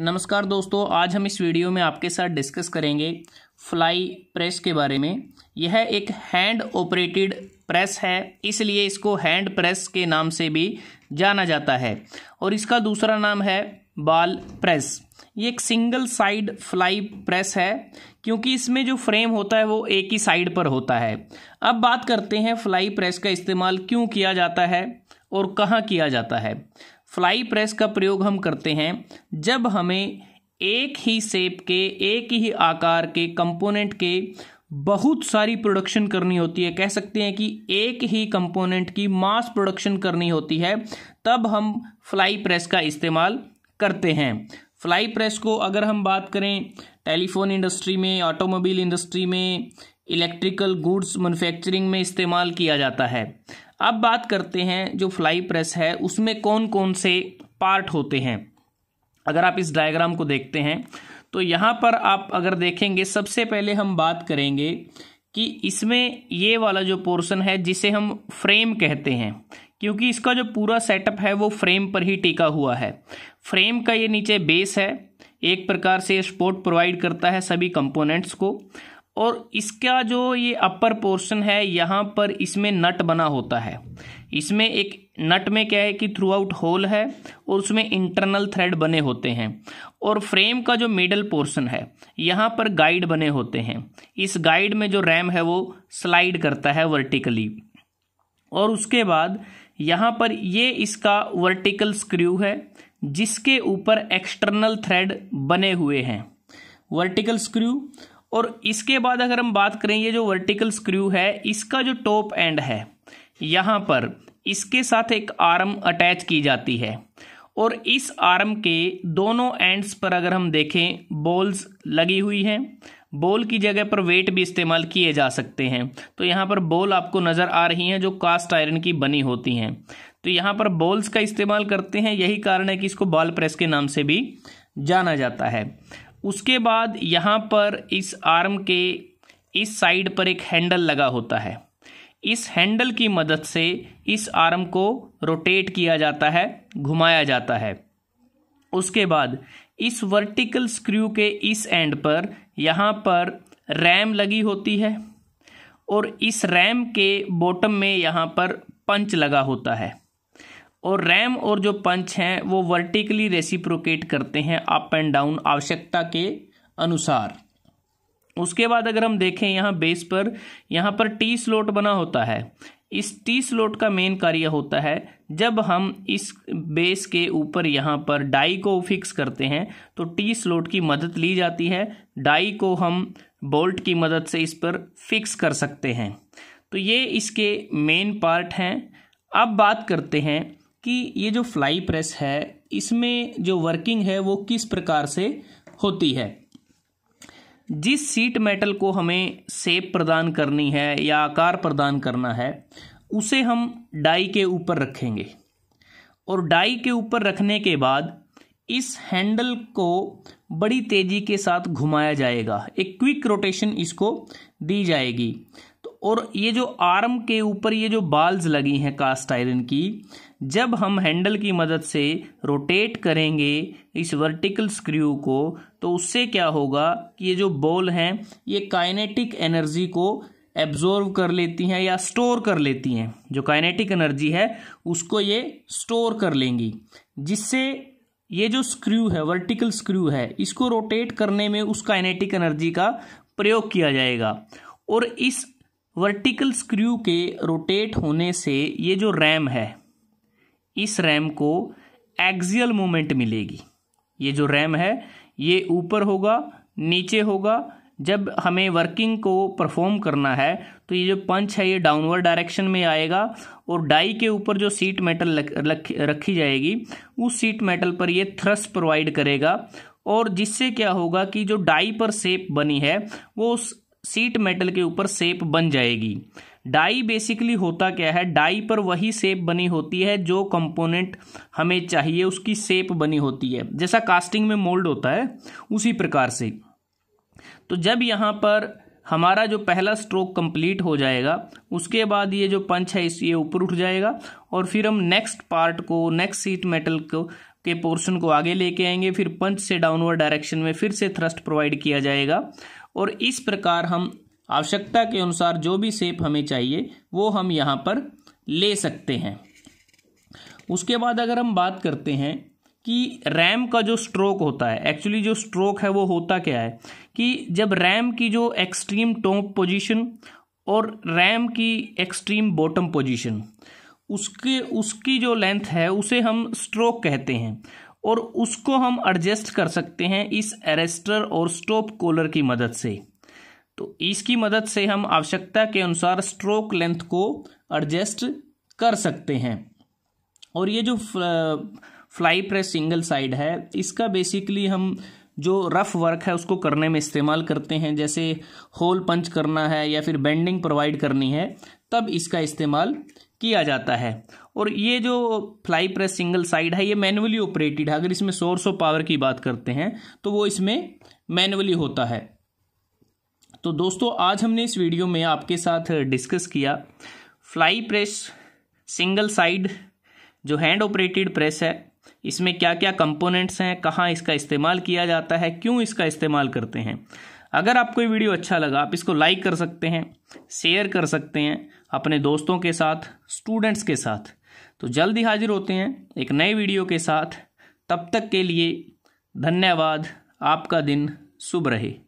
नमस्कार दोस्तों आज हम इस वीडियो में आपके साथ डिस्कस करेंगे फ्लाई प्रेस के बारे में यह एक हैंड ऑपरेटेड प्रेस है इसलिए इसको हैंड प्रेस के नाम से भी जाना जाता है और इसका दूसरा नाम है बाल प्रेस ये एक सिंगल साइड फ्लाई प्रेस है क्योंकि इसमें जो फ्रेम होता है वो एक ही साइड पर होता है अब बात करते हैं फ्लाई प्रेस का इस्तेमाल क्यों किया जाता है और कहाँ किया जाता है फ्लाई प्रेस का प्रयोग हम करते हैं जब हमें एक ही सेप के एक ही आकार के कंपोनेंट के बहुत सारी प्रोडक्शन करनी होती है कह सकते हैं कि एक ही कंपोनेंट की मास प्रोडक्शन करनी होती है तब हम फ्लाई प्रेस का इस्तेमाल करते हैं फ्लाई प्रेस को अगर हम बात करें टेलीफोन इंडस्ट्री में ऑटोमोबाइल इंडस्ट्री में इलेक्ट्रिकल गुड्स मैन्युफैक्चरिंग में इस्तेमाल किया जाता है अब बात करते हैं जो फ्लाई प्रेस है उसमें कौन कौन से पार्ट होते हैं अगर आप इस डायग्राम को देखते हैं तो यहाँ पर आप अगर देखेंगे सबसे पहले हम बात करेंगे कि इसमें ये वाला जो पोर्शन है जिसे हम फ्रेम कहते हैं क्योंकि इसका जो पूरा सेटअप है वो फ्रेम पर ही टिका हुआ है फ्रेम का ये नीचे बेस है एक प्रकार से स्पोर्ट सपोर्ट प्रोवाइड करता है सभी कंपोनेंट्स को और इसका जो ये अपर पोर्शन है यहाँ पर इसमें नट बना होता है इसमें एक नट में क्या है कि थ्रू आउट होल है और उसमें इंटरनल थ्रेड बने होते हैं और फ्रेम का जो मिडल पोर्शन है यहाँ पर गाइड बने होते हैं इस गाइड में जो रैम है वो स्लाइड करता है वर्टिकली और उसके बाद यहाँ पर ये इसका वर्टिकल स्क्रू है जिसके ऊपर एक्सटर्नल थ्रेड बने हुए हैं वर्टिकल स्क्रू और इसके बाद अगर हम बात करें ये जो वर्टिकल स्क्रू है इसका जो टॉप एंड है यहाँ पर इसके साथ एक आर्म अटैच की जाती है और इस आर्म के दोनों एंड्स पर अगर हम देखें बॉल्स लगी हुई हैं बॉल की जगह पर वेट भी इस्तेमाल किए जा सकते हैं तो यहाँ पर बॉल आपको नज़र आ रही हैं जो कास्ट आयरन की बनी होती हैं तो यहाँ पर बॉल्स का इस्तेमाल करते हैं यही कारण है कि इसको बॉल प्रेस के नाम से भी जाना जाता है उसके बाद यहाँ पर इस आर्म के इस साइड पर एक हैंडल लगा होता है इस हैंडल की मदद से इस आर्म को रोटेट किया जाता है घुमाया जाता है उसके बाद इस वर्टिकल स्क्रू के इस एंड पर यहाँ पर रैम लगी होती है और इस रैम के बॉटम में यहाँ पर पंच लगा होता है और रैम और जो पंच हैं वो वर्टिकली रेसिप्रोकेट करते हैं अप एंड डाउन आवश्यकता के अनुसार उसके बाद अगर हम देखें यहाँ बेस पर यहाँ पर टी स्लोट बना होता है इस टी स्लोट का मेन कार्य होता है जब हम इस बेस के ऊपर यहाँ पर डाई को फिक्स करते हैं तो टी स्लोट की मदद ली जाती है डाई को हम बोल्ट की मदद से इस पर फिक्स कर सकते हैं तो ये इसके मेन पार्ट हैं अब बात करते हैं कि ये जो फ्लाई प्रेस है इसमें जो वर्किंग है वो किस प्रकार से होती है जिस सीट मेटल को हमें सेप प्रदान करनी है या आकार प्रदान करना है उसे हम डाई के ऊपर रखेंगे और डाई के ऊपर रखने के बाद इस हैंडल को बड़ी तेज़ी के साथ घुमाया जाएगा एक क्विक रोटेशन इसको दी जाएगी और ये जो आर्म के ऊपर ये जो बाल्स लगी हैं कास्ट आयरन की जब हम हैंडल की मदद से रोटेट करेंगे इस वर्टिकल स्क्रू को तो उससे क्या होगा कि ये जो बॉल हैं ये काइनेटिक एनर्जी को एब्जॉर्व कर लेती हैं या स्टोर कर लेती हैं जो काइनेटिक एनर्जी है उसको ये स्टोर कर लेंगी जिससे ये जो स्क्रू है वर्टिकल स्क्रू है इसको रोटेट करने में उस काइनेटिक एनर्जी का प्रयोग किया जाएगा और इस वर्टिकल स्क्रू के रोटेट होने से ये जो रैम है इस रैम को एक्सियल मोमेंट मिलेगी ये जो रैम है ये ऊपर होगा नीचे होगा जब हमें वर्किंग को परफॉर्म करना है तो ये जो पंच है ये डाउनवर्ड डायरेक्शन में आएगा और डाई के ऊपर जो सीट मेटल रखी जाएगी उस सीट मेटल पर ये थ्रस्ट प्रोवाइड करेगा और जिससे क्या होगा कि जो डाई पर सेप बनी है वो उस सीट मेटल के ऊपर सेप बन जाएगी डाई बेसिकली होता क्या है डाई पर वही सेप बनी होती है जो कंपोनेंट हमें चाहिए उसकी सेप बनी होती है जैसा कास्टिंग में मोल्ड होता है उसी प्रकार से तो जब यहाँ पर हमारा जो पहला स्ट्रोक कंप्लीट हो जाएगा उसके बाद ये जो पंच है इस ये ऊपर उठ जाएगा और फिर हम नेक्स्ट पार्ट को नेक्स्ट सीट मेटल को के पोर्शन को आगे लेके आएंगे फिर पंच से डाउनवर्ड डायरेक्शन में फिर से थ्रस्ट प्रोवाइड किया जाएगा और इस प्रकार हम आवश्यकता के अनुसार जो भी सेप हमें चाहिए वो हम यहाँ पर ले सकते हैं उसके बाद अगर हम बात करते हैं कि रैम का जो स्ट्रोक होता है एक्चुअली जो स्ट्रोक है वो होता क्या है कि जब रैम की जो एक्सट्रीम टॉप पोजीशन और रैम की एक्सट्रीम बॉटम पोजीशन उसके उसकी जो लेंथ है उसे हम स्ट्रोक कहते हैं और उसको हम एडजस्ट कर सकते हैं इस अरेस्टर और स्टॉप कॉलर की मदद से तो इसकी मदद से हम आवश्यकता के अनुसार स्ट्रोक लेंथ को एडजस्ट कर सकते हैं और ये जो फ्लाई प्रेस सिंगल साइड है इसका बेसिकली हम जो रफ़ वर्क है उसको करने में इस्तेमाल करते हैं जैसे होल पंच करना है या फिर बेंडिंग प्रोवाइड करनी है तब इसका इस्तेमाल किया जाता है और ये जो फ्लाई प्रेस सिंगल साइड है ये मैनुअली ऑपरेटेड है अगर इसमें सोर्स ऑफ पावर की बात करते हैं तो वो इसमें मैनुअली होता है तो दोस्तों आज हमने इस वीडियो में आपके साथ डिस्कस किया फ्लाई प्रेस सिंगल साइड जो हैंड ऑपरेटेड प्रेस है इसमें क्या क्या कंपोनेंट्स हैं कहाँ इसका इस्तेमाल किया जाता है क्यों इसका इस्तेमाल करते हैं अगर आपको ये वीडियो अच्छा लगा आप इसको लाइक कर सकते हैं शेयर कर सकते हैं अपने दोस्तों के साथ स्टूडेंट्स के साथ तो जल्दी हाजिर होते हैं एक नए वीडियो के साथ तब तक के लिए धन्यवाद आपका दिन शुभ रहे